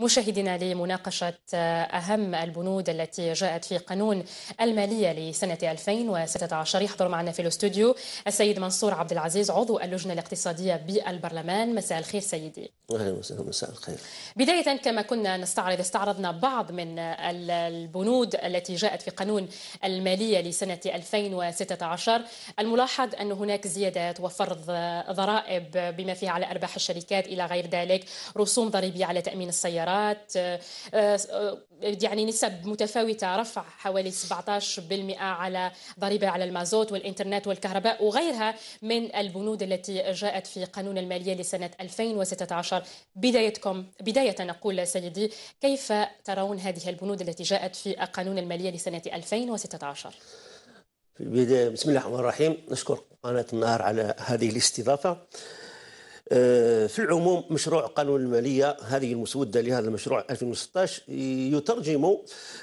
مشاهدينا لمناقشة آه، أهم البنود التي جاءت في قانون المالية لسنة 2016 يحضر معنا في الاستوديو السيد منصور عبد العزيز عضو اللجنة الاقتصادية بالبرلمان مساء الخير سيدي أهلا وسهلا مساء الخير بداية كما كنا نستعرض استعرضنا بعض من البنود التي جاءت في قانون المالية لسنة 2016 الملاحظ أن هناك زيادات وفرض آه، ضرائب بما فيها على أرباح الشركات إلى غير ذلك رسوم ضريبية على تأمين السيارات الخيارات آه، آه، آه، يعني نسب متفاوتة رفع حوالي 17% على ضريبة على المازوت والإنترنت والكهرباء وغيرها من البنود التي جاءت في قانون المالية لسنة 2016 بدايتكم بداية نقول سيدي كيف ترون هذه البنود التي جاءت في قانون المالية لسنة 2016 في البداية بسم الله الرحمن الرحيم نشكر قناة النهار على هذه الاستضافة في العموم مشروع قانون المالية هذه المسودة لهذا المشروع 2016 يترجم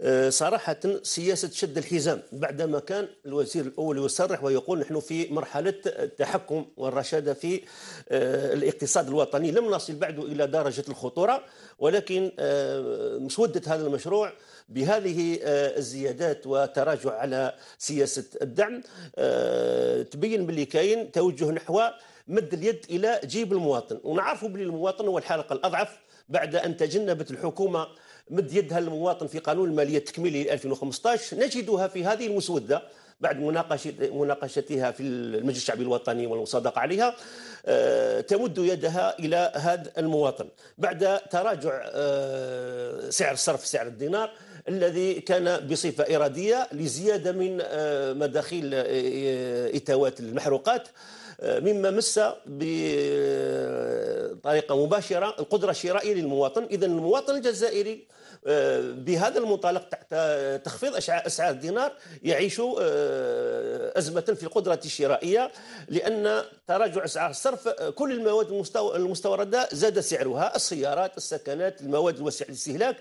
آه، صراحة سياسة شد الحزام بعدما كان الوزير الأول يصرح ويقول نحن في مرحلة التحكم والرشادة في آه، الاقتصاد الوطني لم نصل بعد إلى درجة الخطورة ولكن آه، مسودة هذا المشروع بهذه الزيادات وتراجع على سياسة الدعم تبين باللي كاين توجه نحو مد اليد الى جيب المواطن ونعرفوا بلي المواطن هو الحلقه الاضعف بعد ان تجنبت الحكومه مد يدها للمواطن في قانون الماليه التكميلي 2015 نجدها في هذه المسوده بعد مناقشه مناقشتها في المجلس الشعبي الوطني والمصادقه عليها آه، تمد يدها الى هذا المواطن بعد تراجع آه، سعر صرف سعر الدينار الذي كان بصفه اراديه لزياده من آه، مداخيل اتاوات المحروقات مما مس بطريقه مباشره القدره الشرائيه للمواطن اذا المواطن الجزائري آه، بهذا المنطلق تحت تخفيض اسعار الدينار يعيش آه، ازمه في القدره الشرائيه لان تراجع اسعار الصرف كل المواد المستورده زاد سعرها السيارات السكنات المواد الوسيعه الاستهلاك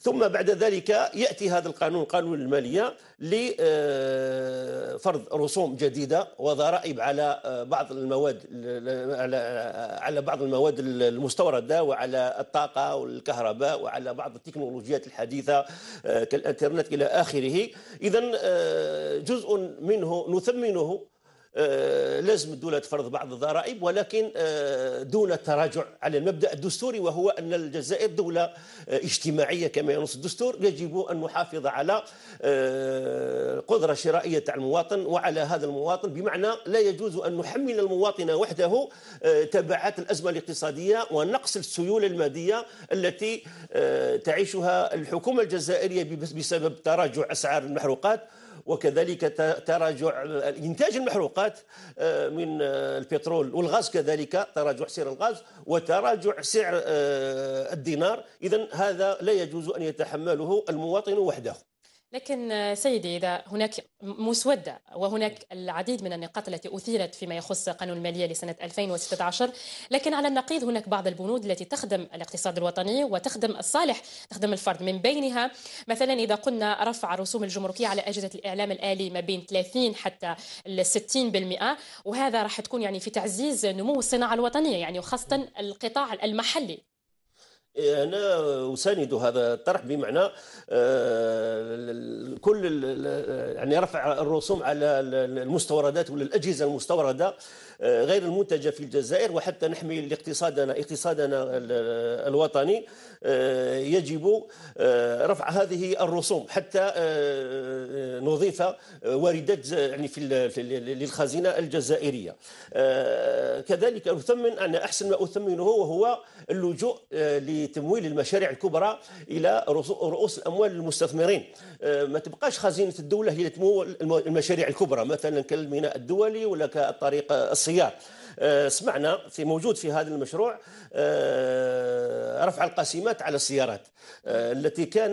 ثم بعد ذلك يأتي هذا القانون قانون المالية لفرض آه، رسوم جديدة وضرائب آه، آه، على بعض المواد على بعض المواد المستوردة وعلى الطاقة والكهرباء وعلى بعض التكنولوجيات الحديثة كالإنترنت إلى آخره إذا جزء منه نثمنه آه، لازم الدولة تفرض بعض الضرائب ولكن آه، دون التراجع على المبدأ الدستوري وهو أن الجزائر دولة آه، اجتماعية كما ينص الدستور يجب أن نحافظ على قدرة شرائية تاع المواطن وعلى هذا المواطن بمعنى لا يجوز أن نحمل المواطن وحده تبعات الأزمة الاقتصادية ونقص السيولة المادية التي تعيشها الحكومة الجزائرية بسبب تراجع أسعار المحروقات وكذلك تراجع إنتاج المحروقات آه، من آه، البترول والغاز كذلك تراجع سعر الغاز وتراجع سعر آه، الدينار إذا هذا لا يجوز أن يتحمله المواطن وحده لكن سيدي إذا هناك مسودة وهناك العديد من النقاط التي أثيرت فيما يخص قانون المالية لسنة 2016 لكن على النقيض هناك بعض البنود التي تخدم الاقتصاد الوطني وتخدم الصالح تخدم الفرد من بينها مثلا إذا قلنا رفع الرسوم الجمركية على أجهزة الإعلام الآلي ما بين 30 حتى 60% وهذا راح تكون يعني في تعزيز نمو الصناعة الوطنية يعني وخاصة القطاع المحلي انا اساند هذا الطرح بمعنى آه، كل يعني رفع الرسوم على المستوردات ولا الاجهزه المستورده آه، غير المنتجة في الجزائر وحتى نحمي اقتصادنا اقتصادنا الوطني آه، يجب آه، رفع هذه الرسوم حتى نضيف واردات يعني في للخزينة الجزائرية كذلك أثمن أنا أحسن ما أثمنه وهو اللجوء لتمويل المشاريع الكبرى إلى رؤوس الأموال المستثمرين ما تبقاش خزينة الدولة هي تمول المشاريع الكبرى مثلا كالميناء الدولي ولا كالطريق الصيني الشخصيات آه، سمعنا في موجود في هذا المشروع آه، رفع القاسمات على السيارات آه، التي كان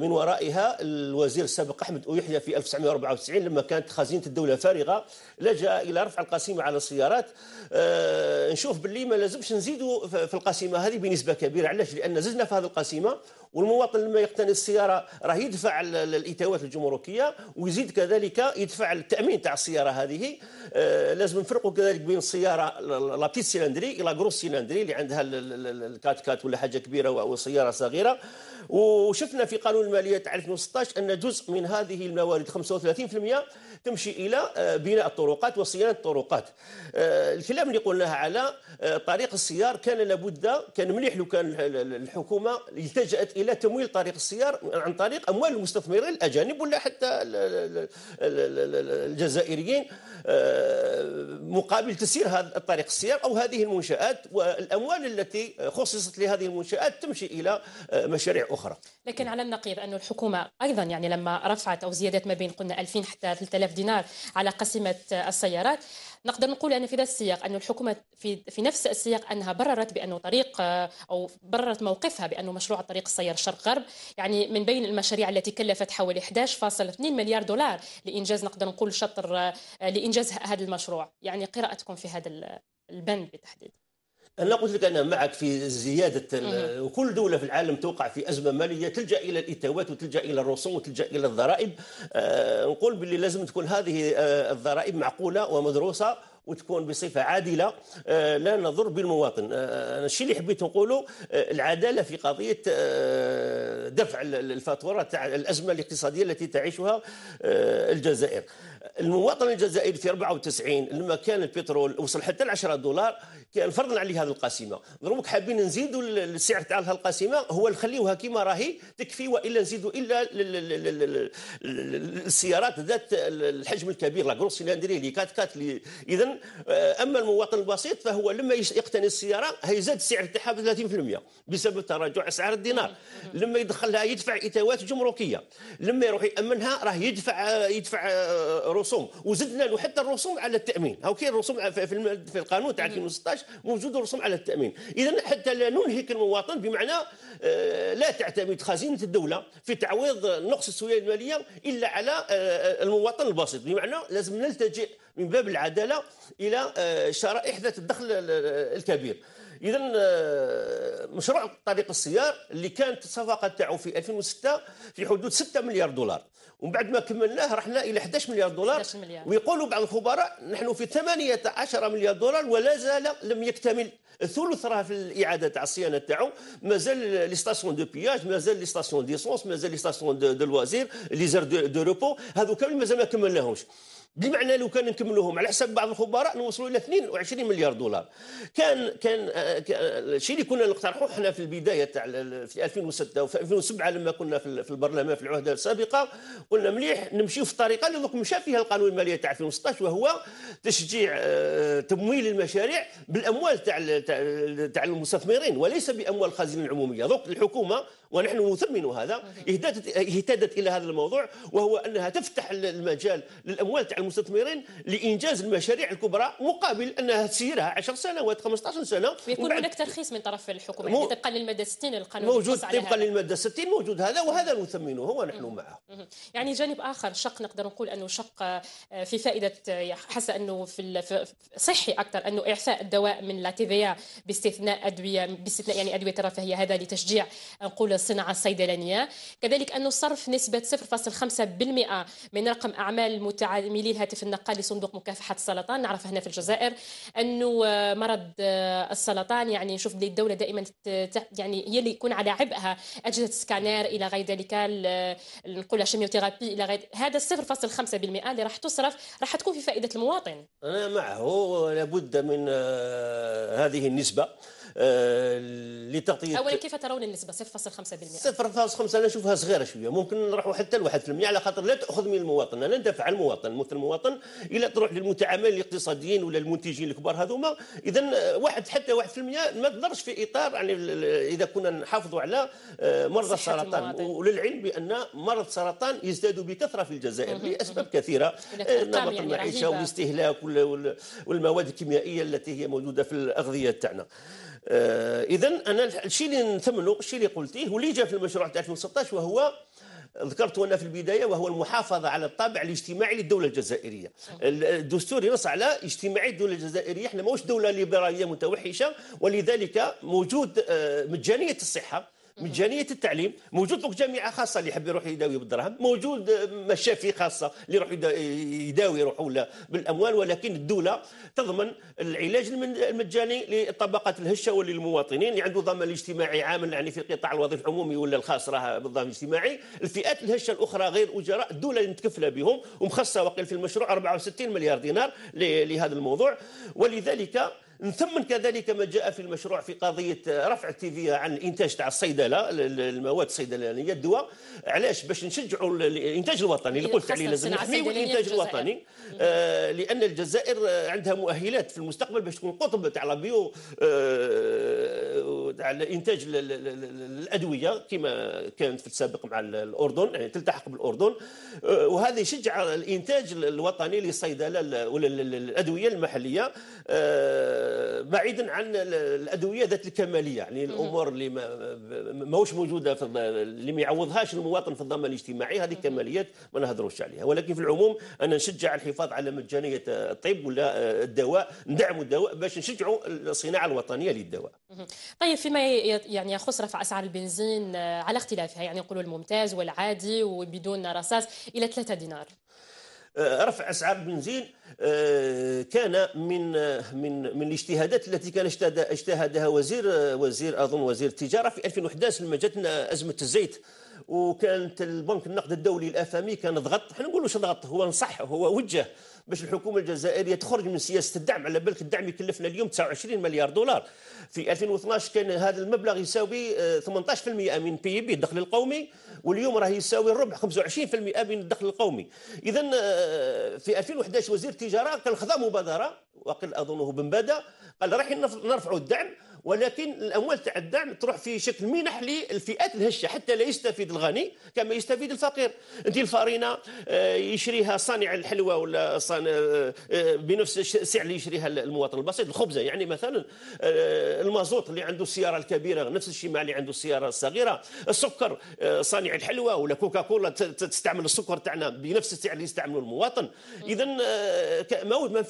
من ورائها الوزير السابق احمد ويحيى في 1994 لما كانت خزينه الدوله فارغه لجا الى رفع القاسمه على السيارات نشوف باللي ما لازمش نزيدوا في القاسمه هذه بنسبه كبيره علاش لان زدنا في هذه القاسمه والمواطن لما يقتني السياره راه يدفع الايتاوات الجمركيه ويزيد كذلك يدفع التامين تاع السياره هذه آه، لازم نفرقوا كذلك بين السياره لا بتيت سيلندري لا غروس سيلندري اللي عندها الكات كات ولا حاجه كبيره وسياره صغيره وشفنا في قانون الماليه تاع 2016 ان جزء من هذه الموارد 35% تمشي الى آه، بناء الطرقات وصيانه الطرقات. آه، الكلام اللي قلناها على طريق السيار كان لابد كان مليح لو كان الحكومه التجات الى تمويل طريق السيار عن طريق اموال المستثمرين الاجانب ولا حتى الجزائريين آه، مقابل تسيير هذا الطريق السيار او هذه المنشات والاموال التي خصصت لهذه المنشات تمشي الى آه، مشاريع اخرى. لكن على النقيض أن الحكومه ايضا يعني لما رفعت او زيادت ما بين قلنا 2000 حتى 3000 دينار على قسيمه آه، السيارات نقدر نقول ان في ذا السياق ان الحكومه في في نفس السياق انها بررت بانه طريق او بررت موقفها بانه مشروع طريق السيارات الجزائر شرق غرب يعني من بين المشاريع التي كلفت حوالي 11.2 مليار دولار لانجاز نقدر نقول شطر آه، لانجاز هذا المشروع يعني قراءتكم في هذا البند بالتحديد انا قلت لك انا معك في زياده وكل دوله في العالم توقع في ازمه ماليه تلجا الى الاتاوات وتلجا الى الرسوم وتلجا الى الضرائب أه نقول باللي لازم تكون هذه آه، الضرائب معقوله ومدروسه وتكون بصفه عادله آه، لا نضر بالمواطن آه، آه، انا الشيء اللي حبيت نقوله العداله في قضيه دفع الفاتوره تاع الازمه الاقتصاديه التي تعيشها الجزائر المواطن الجزائري في 94 لما كان البترول وصل حتى ل 10 دولار كان فرضنا عليه هذه القاسمه دروك حابين نزيدوا السعر تاع القاسمه هو نخليوها كيما راهي تكفي والا نزيدوا الا السيارات ذات الحجم الكبير لا كروس سيلاندري لي 4 4 اذا اما المواطن البسيط فهو لما يقتني السياره هيزاد السعر تاعها ب 30% بسبب تراجع اسعار الدينار لما يدخلها يدفع اتاوات جمركيه لما يروح يامنها راه يدفع آه، يدفع آه، رسوم وزدنا له حتى الرسوم على التامين هاو كاين الرسوم في القانون تاع 2016 موجود الرسوم على التامين اذا حتى لا ننهك المواطن بمعنى آه، لا تعتمد خزينه الدوله في تعويض نقص السويه الماليه الا على آه، آه، المواطن البسيط بمعنى لازم نلتجئ من باب العداله الى شرائح ذات الدخل الكبير اذا آه، مشروع طريق السيار اللي كانت الصفقه تاعو في 2006 في حدود 6 مليار دولار ومن بعد ما كملناه رحنا الى 11 مليار دولار ويقولوا مليار. بعض الخبراء نحن في 18 مليار دولار ولا زال لم يكتمل الثلث راه في الاعاده تاع الصيانه تاعو مازال لي ستاسيون دو بياج مازال لي ستاسيون ديسونس مازال لي ستاسيون دو لوازير لي زير دو روبو هذو كامل مازال ما كملناهمش بمعنى لو كان نكملوهم على حساب بعض الخبراء نوصلوا الى 22 مليار دولار كان كان الشيء آه، آه، اللي كنا نقترحوه احنا في البدايه تاع في 2006 وفي 2007 لما كنا في البرلمان في العهده السابقه قلنا مليح نمشيو في الطريقه اللي دوك مشى فيها القانون الماليه تاع 2016 وهو تشجيع آه، تمويل المشاريع بالاموال تاع تاع المستثمرين وليس باموال الخزينه العموميه دوك الحكومه ونحن نثمن هذا اهتدت, اهتدت إلى هذا الموضوع وهو أنها تفتح المجال للأموال تاع المستثمرين لإنجاز المشاريع الكبرى مقابل أنها تسيرها 10 سنوات 15 سنة ويكون هناك ترخيص من طرف الحكومة يعني طبقا للمادة 60 القانون موجود طبقا للمادة 60 موجود هذا وهذا نثمنه ونحن معه يعني جانب آخر شق نقدر نقول أنه شق آه، في فائدة آه، حس أنه في صحي أكثر أنه إعفاء الدواء من لا تي باستثناء أدوية باستثناء يعني أدوية الرفاهية هذا لتشجيع نقول الصناعة الصيدلانية كذلك أنه صرف نسبة 0.5% من رقم أعمال متعاملي الهاتف النقال لصندوق مكافحة السرطان نعرف هنا في الجزائر أنه مرض السرطان يعني نشوف بلي الدولة دائما يعني هي اللي يكون على عبئها أجهزة سكانير إلى غير ذلك نقول شيميوثيرابي إلى غير هذا 0.5% اللي راح تصرف راح تكون في فائدة المواطن أنا معه لابد من آه، هذه النسبة آه، لتغطيه اولا كيف ترون النسبه 0.5% 0.5 انا نشوفها صغيره شويه ممكن نروحوا حتى ل 1% على خاطر لا تاخذ من المواطن انا ندافع عن المواطن مثل المواطن الا تروح للمتعاملين الاقتصاديين ولا المنتجين الكبار هذوما اذا آه، واحد حتى 1% ما تضرش في اطار يعني اذا كنا نحافظوا على آه، مرضى السرطان وللعلم بان مرض السرطان يزداد بكثره في الجزائر لاسباب كثيره نمط يعني المعيشه والاستهلاك والمواد الكيميائيه التي هي موجوده في الاغذيه تاعنا آه، اذا انا الشيء اللي نتمنوا الشيء اللي قلتيه واللي جاء في المشروع تاع 2016 وهو ذكرت انا في البدايه وهو المحافظه على الطابع الاجتماعي للدوله الجزائريه الدستور ينص على اجتماعي الدوله الجزائريه احنا ماهوش دوله ليبراليه متوحشه ولذلك موجود آه، مجانيه الصحه مجانيه التعليم موجود فوق جامعه خاصه اللي يحب يروح يداوي بالدرهم موجود آه، مشافي خاصه اللي يروح يداوي يروح ولا بالاموال ولكن الدوله تضمن العلاج المجاني للطبقات الهشه وللمواطنين يعني اللي عنده ضمان اجتماعي عام يعني في قطاع الوظيفه العمومي ولا الخاص راه بالضمان الاجتماعي الفئات الهشه الاخرى غير اجراء الدوله متكفله بهم ومخصصه وقيل في المشروع 64 مليار دينار لهذا الموضوع ولذلك ثم كذلك ما جاء في المشروع في قضيه آه، رفع التيفيا عن إنتاج تاع الصيدله المواد الصيدلانيه الدواء علاش باش نشجعوا الانتاج الوطني اللي قلت عليه لازم نحميوا الانتاج الوطني آه لان الجزائر عندها مؤهلات في المستقبل باش تكون قطب تاع لا بيو آه على انتاج الادويه كما كانت في السابق مع الاردن يعني تلتحق بالاردن أه، وهذا يشجع الانتاج الوطني للصيدله ولا الادويه المحليه أه، بعيدا عن الادويه ذات الكماليه يعني الامور اللي ماهوش موجوده في اللي ما يعوضهاش المواطن في الضمان الاجتماعي هذه كماليات ما نهضروش عليها ولكن في العموم انا نشجع الحفاظ على مجانيه الطب ولا أه، الدواء ندعموا الدواء باش نشجعوا الصناعه الوطنيه للدواء طيب في فيما يعني يخص رفع اسعار البنزين آه، على اختلافها يعني نقولوا الممتاز والعادي وبدون رصاص الى 3 دينار آه، رفع اسعار البنزين آه، كان من من من الاجتهادات التي كان اجتهدها وزير وزير اظن وزير التجاره في 2011 لما جاتنا ازمه الزيت وكانت البنك النقد الدولي الافامي كان ضغط حنا نقولوش ضغط هو نصح هو وجه باش الحكومه الجزائريه تخرج من سياسه الدعم على بالك الدعم يكلفنا اليوم 29 مليار دولار في 2012 كان هذا المبلغ يساوي 18% آه، من بي بي e الدخل القومي واليوم راه يساوي الربع 25% من الدخل القومي اذا آه، في 2011 وزير التجاره كان خذا مبادره وقل اظنه بن بادا قال راح نرفعوا الدعم ولكن الاموال تاع الدعم تروح في شكل منح للفئات الهشه حتى لا يستفيد الغني كما يستفيد الفقير انت الفارينه آه، يشريها صانع الحلوى ولا صانع آه، آه، بنفس السعر اللي يشريها المواطن البسيط الخبزه يعني مثلا المازوت اللي عنده السياره الكبيره نفس الشيء مع اللي عنده السياره الصغيره السكر صانع الحلوى ولا كوكا كولا تستعمل السكر تاعنا بنفس السعر اللي يستعمله المواطن اذا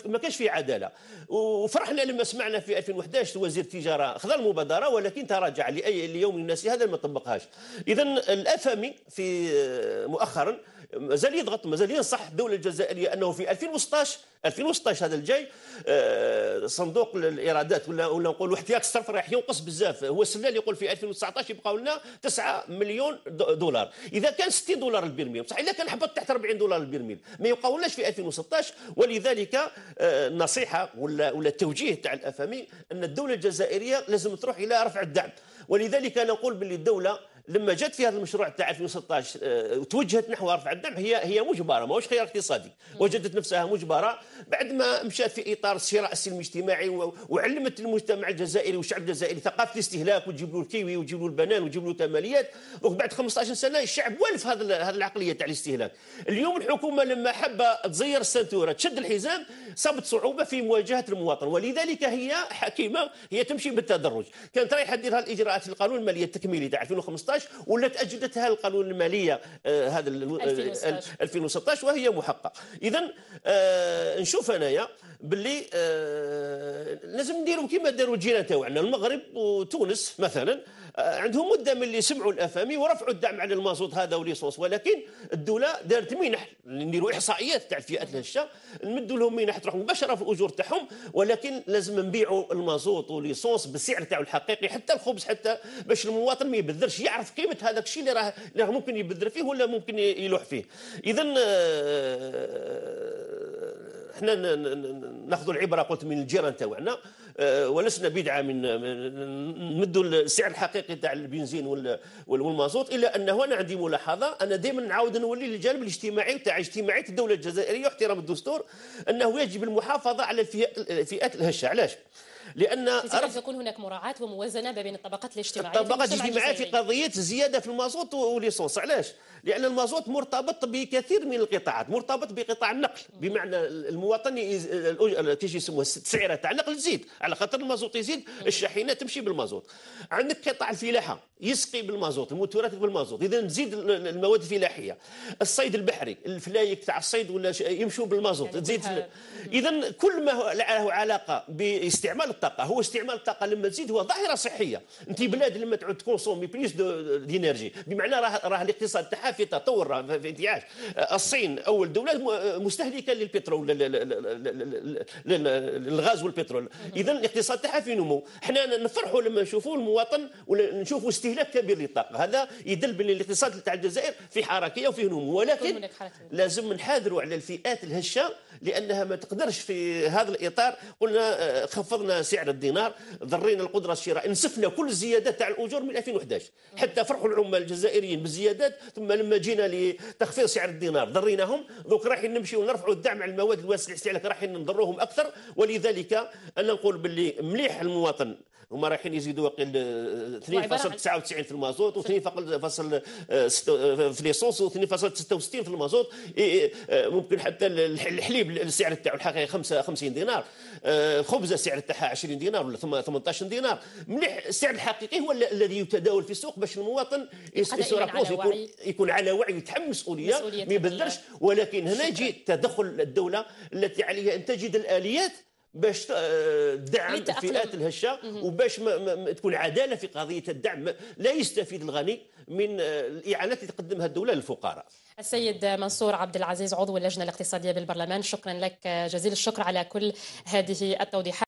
ما كانش في عداله وفرحنا لما سمعنا في 2011 وزير التجاره المبادره خذا المبادره ولكن تراجع لاي ليوم الناس هذا ما طبقهاش اذا الافامي في آه، مؤخرا مازال يضغط مازال ينصح الدوله الجزائريه انه في 2016 2016 هذا الجاي آه، صندوق الايرادات ولا ولا نقولوا احتياج الصرف راح ينقص بزاف هو السلال يقول في 2019 يبقى لنا 9 مليون دولار اذا كان 60 دولار البرميل بصح اذا كان حبط تحت 40 دولار البرميل ما يبقاولناش في 2016 ولذلك النصيحه آه، ولا ولا التوجيه تاع الافامي ان الدوله الجزائريه لازم تروح الى رفع الدعم ولذلك نقول باللي الدوله لما جت في هذا المشروع تاع 2016 آه، توجهت نحو رفع الدعم هي هي مجبره ماهوش خيار اقتصادي وجدت نفسها مجبره بعد ما مشات في اطار الصراع السلمي الاجتماعي وعلمت المجتمع الجزائري والشعب الجزائري ثقافه الاستهلاك وتجيب له الكيوي وتجيب له البنان وتجيب له تماليات وبعد 15 سنه الشعب والف هذا هذه العقليه تاع الاستهلاك اليوم الحكومه لما حابه تزير السنتوره تشد الحزام صابت صعوبه في مواجهه المواطن ولذلك هي حكيمه هي تمشي بالتدرج كانت رايحه دير الاجراءات في القانون الماليه التكميلي تاع 2015 2016 ولات أجدتها القانون الماليه آه، هذا 2016 2016 وهي محقة اذا آه، نشوف انايا باللي آه، لازم نديروا كما داروا الجيران تاعنا المغرب وتونس مثلا آه، عندهم مده من اللي سمعوا الافامي ورفعوا الدعم على المازوت هذا وليسونس ولكن الدوله دارت منح نديروا احصائيات تاع الفئات الهشه نمدوا لهم منح تروح مباشره في الاجور تاعهم ولكن لازم نبيعوا المازوت وليسونس بالسعر تاعو الحقيقي حتى الخبز حتى باش المواطن ما يبذرش يعرف قيمه هذاك الشيء اللي راه اللي راه ممكن يبذر فيه ولا ممكن يلوح فيه اذا آه، احنا ناخذ العبره قلت من الجيران تاعنا آه، ولسنا بدعه من نمدوا السعر الحقيقي تاع البنزين والمازوت الا انه انا عندي ملاحظه انا دائما نعاود نولي للجانب الاجتماعي تاع اجتماعيه الدوله الجزائريه واحترام الدستور انه يجب المحافظه على الفئات الهشه علاش؟ لان لازم تكون هناك مراعاه وموازنه بين الطبقات الاجتماعيه الطبقات الاجتماعيه في قضيه زياده في المازوت وليسونس علاش لان المازوت مرتبط بكثير من القطاعات مرتبط بقطاع النقل بمعنى المواطن تيجي يسموه التسعيره تاع النقل تزيد على خاطر المازوت يزيد الشاحنه تمشي بالمازوت عندك قطاع الفلاحه يسقي بالمازوت الموتورات بالمازوت اذا تزيد المواد الفلاحيه الصيد البحري الفلايك تاع الصيد ولا يمشوا بالمازوت يعني تزيد اذا كل ما له علاقه باستعمال الطاقه هو استعمال الطاقه لما تزيد هو ظاهره صحيه انت بلاد لما تعود تكونسومي بليس دينيرجي بمعنى راه راه الاقتصاد تاعها في تطور راه في انتعاش الصين اول دوله مستهلكه للبترول للغاز والبترول اذا الاقتصاد تاعها في نمو احنا نفرحوا لما نشوفوا المواطن ولا نشوفوا استهلاك استهلاك كبير للطاقه هذا يدل باللي الاقتصاد تاع الجزائر في حركيه وفيه نمو ولكن لازم نحاذروا على الفئات الهشه لانها ما تقدرش في هذا الاطار قلنا آه، خفضنا سعر الدينار ضرينا القدره الشراء نسفنا كل الزيادات تاع الاجور من 2011 حتى فرحوا العمال الجزائريين بالزيادات ثم لما جينا لتخفيض سعر الدينار ضريناهم دوك رايحين نمشيو نرفعوا الدعم على المواد الواسعه الاستهلاك رايحين نضروهم اكثر ولذلك انا نقول باللي مليح المواطن هما رايحين يزيدوا واقيل 2.99 في المازوت و2.6 في ليسونس و2.66 في المازوت آه، ممكن حتى الحليب السعر تاعو الحقيقي 50 دينار آه، خبزه السعر تاعها 20 دينار ولا 18 دينار مليح السعر الحقيقي هو الذي يتداول في السوق باش المواطن يكون يكون على وعي ويتحمل مسؤوليه ما يبذرش ولكن هنا يجي تدخل الدوله التي عليها ان تجد الاليات باش تدعم آه، الفئات الهشه وباش ما ما تكون عداله في قضيه الدعم لا يستفيد الغني من آه، الاعانات اللي تقدمها الدوله للفقراء السيد منصور عبد العزيز عضو اللجنه الاقتصاديه بالبرلمان شكرا لك آه، جزيل الشكر على كل هذه التوضيحات